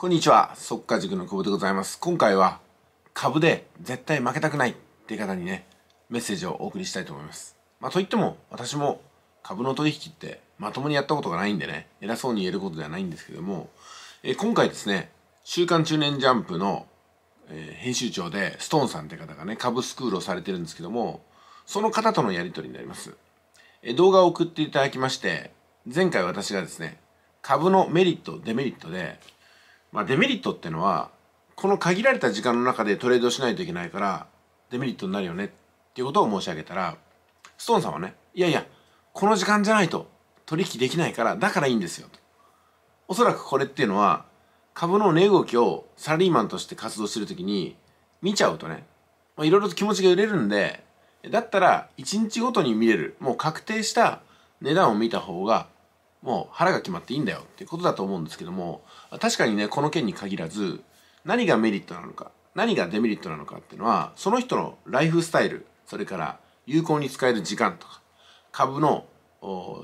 こんにちは、っか、塾の久保でございます。今回は株で絶対負けたくないっていう方にね、メッセージをお送りしたいと思います。まあといっても私も株の取引ってまともにやったことがないんでね、偉そうに言えることではないんですけども、えー、今回ですね、週刊中年ジャンプの、えー、編集長でストーンさんって方がね、株スクールをされてるんですけども、その方とのやりとりになります。えー、動画を送っていただきまして、前回私がですね、株のメリット、デメリットで、まあ、デメリットってのはこの限られた時間の中でトレードしないといけないからデメリットになるよねっていうことを申し上げたらストーンさんはねいやいやこの時間じゃないと取引できないからだからいいんですよと。おそらくこれっていうのは株の値動きをサラリーマンとして活動してる時に見ちゃうとねいろいろと気持ちが揺れるんでだったら1日ごとに見れるもう確定した値段を見た方がもう腹が決まっていいんだよっていうことだと思うんですけども確かにねこの件に限らず何がメリットなのか何がデメリットなのかっていうのはその人のライフスタイルそれから有効に使える時間とか株の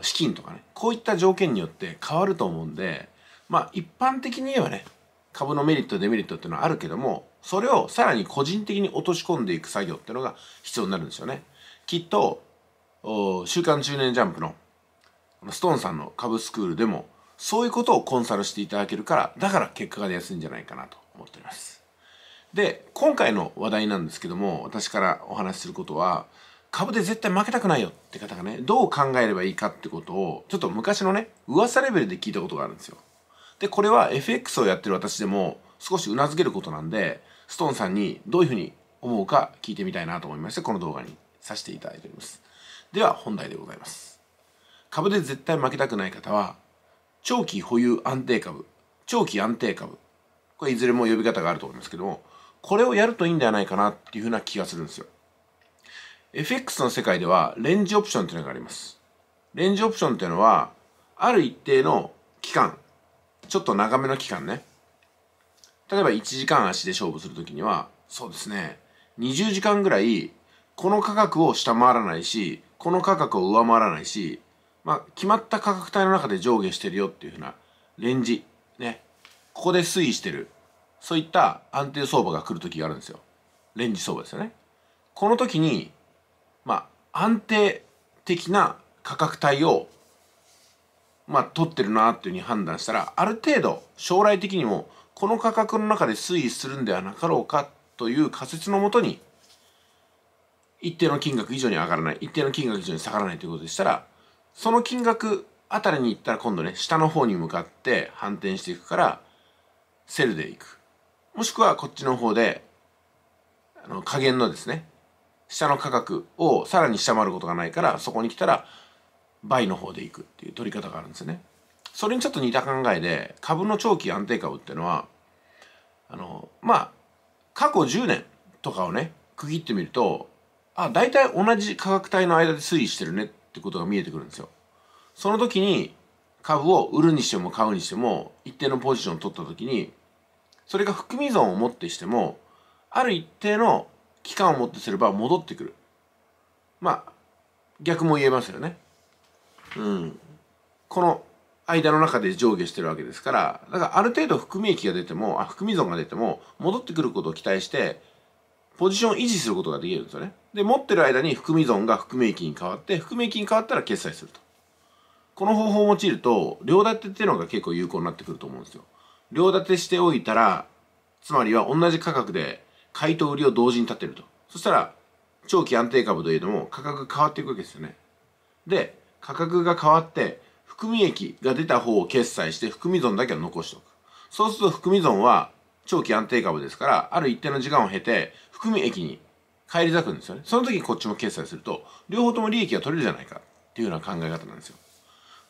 資金とかねこういった条件によって変わると思うんでまあ一般的に言えばね株のメリットデメリットっていうのはあるけどもそれをさらに個人的に落とし込んでいく作業っていうのが必要になるんですよね。きっと「週刊中年ジャンプ」のストーンさんの株スクールでもそういうことをコンサルしていただけるからだから結果が出やすいんじゃないかなと思っておりますで今回の話題なんですけども私からお話しすることは株で絶対負けたくないよって方がねどう考えればいいかってことをちょっと昔のね噂レベルで聞いたことがあるんですよでこれは FX をやってる私でも少しうなずけることなんでストーンさんにどういうふうに思うか聞いてみたいなと思いましてこの動画にさせていただいておりますでは本題でございます株で絶対負けたくない方は、長期保有安定株、長期安定株、これいずれも呼び方があると思いますけども、これをやるといいんではないかなっていうふうな気がするんですよ。FX の世界ではレンジオプションというのがあります。レンジオプションというのは、ある一定の期間、ちょっと長めの期間ね。例えば1時間足で勝負するときには、そうですね、20時間ぐらい、この価格を下回らないし、この価格を上回らないし、まあ、決まった価格帯の中で上下してるよっていうふうなレンジ、ね、ここで推移してる、そういった安定相場が来る時があるんですよ。レンジ相場ですよね。この時に、まあ、安定的な価格帯を、まあ、取ってるなっていうふうに判断したら、ある程度、将来的にも、この価格の中で推移するんではなかろうかという仮説のもとに、一定の金額以上に上がらない、一定の金額以上に下がらないということでしたら、その金額あたりに行ったら今度ね下の方に向かって反転していくからセルでいくもしくはこっちの方であの下限のですね下の価格をさらに下回ることがないからそこに来たら倍の方でいくっていう取り方があるんですよね。それにちょっと似た考えで株の長期安定株っていうのはあのまあ過去10年とかをね区切ってみるとあ大体同じ価格帯の間で推移してるねっってことが見えてくるんですよ。その時に株を売るにしても買うにしても一定のポジションを取った時にそれが含み損をもってしてもある一定の期間をもってすれば戻ってくる。まあ逆も言えますよね。うん。この間の中で上下してるわけですから、だからある程度含み益が出ても、あ、含み損が出ても、戻ってくることを期待して、ポジションを維持することができるんですよね。で持ってる間に含み損が含み益に変わって含み益に変わったら決済するとこの方法を用いると両立てっていうのが結構有効になってくると思うんですよ両立てしておいたらつまりは同じ価格で買いと売りを同時に立てるとそしたら長期安定株といえども価格が変わっていくわけですよねで価格が変わって含み益が出た方を決済して含み損だけを残しておくそうすると含み損は長期安定株ですからある一定の時間を経て含み益に返り咲くんですよね。その時にこっちも決済すると、両方とも利益が取れるじゃないかっていうような考え方なんですよ。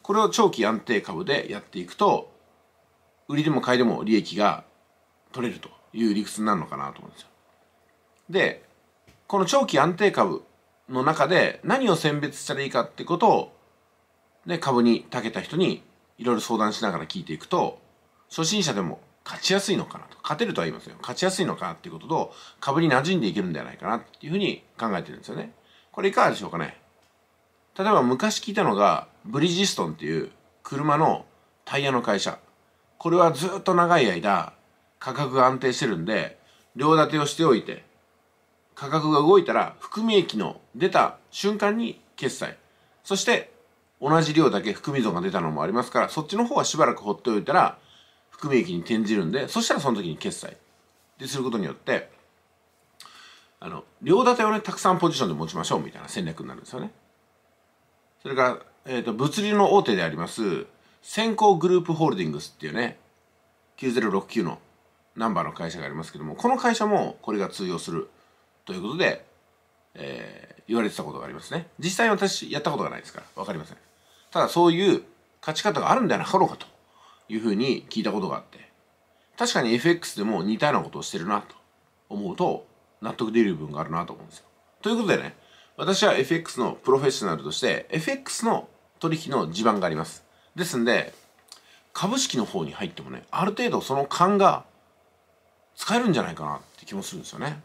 これを長期安定株でやっていくと、売りでも買いでも利益が取れるという理屈になるのかなと思うんですよ。で、この長期安定株の中で何を選別したらいいかってことを、ね、株に長けた人にいろいろ相談しながら聞いていくと、初心者でも勝ちやすいのかなと勝てるとは言いますよ勝ちやすいのかなっていうことと株に馴染んでいけるんじゃないかなっていうふうに考えてるんですよねこれいかがでしょうかね例えば昔聞いたのがブリヂストンっていう車のタイヤの会社これはずっと長い間価格が安定してるんで両立てをしておいて価格が動いたら含み益の出た瞬間に決済そして同じ量だけ含み損が出たのもありますからそっちの方はしばらく放っておいたら含み益に転じるんでそしたらその時に決済ですることによってあの両立てをねたくさんポジションで持ちましょうみたいな戦略になるんですよね。それから、えーと、物流の大手であります先行グループホールディングスっていうね9069のナンバーの会社がありますけどもこの会社もこれが通用するということで、えー、言われてたことがありますね実際私やったことがないですから分かりませんただそういう勝ち方があるんではなかろうかというふうに聞いたことがあって確かに FX でも似たようなことをしてるなと思うと納得できる部分があるなと思うんですよ。ということでね私は FX のプロフェッショナルとして FX の取引の地盤があります。ですんで株式の方に入ってもねある程度その勘が使えるんじゃないかなって気もするんですよね。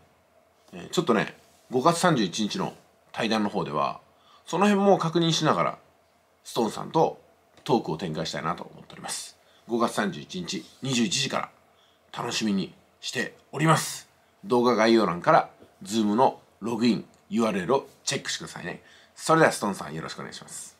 えちょっとね5月31日の対談の方ではその辺も確認しながらストーンさんとトークを展開したいなと思っております。5月31日21時から楽しみにしております。動画概要欄から Zoom のログイン URL をチェックしてくださいね。それではストーンさんよろしくお願いします。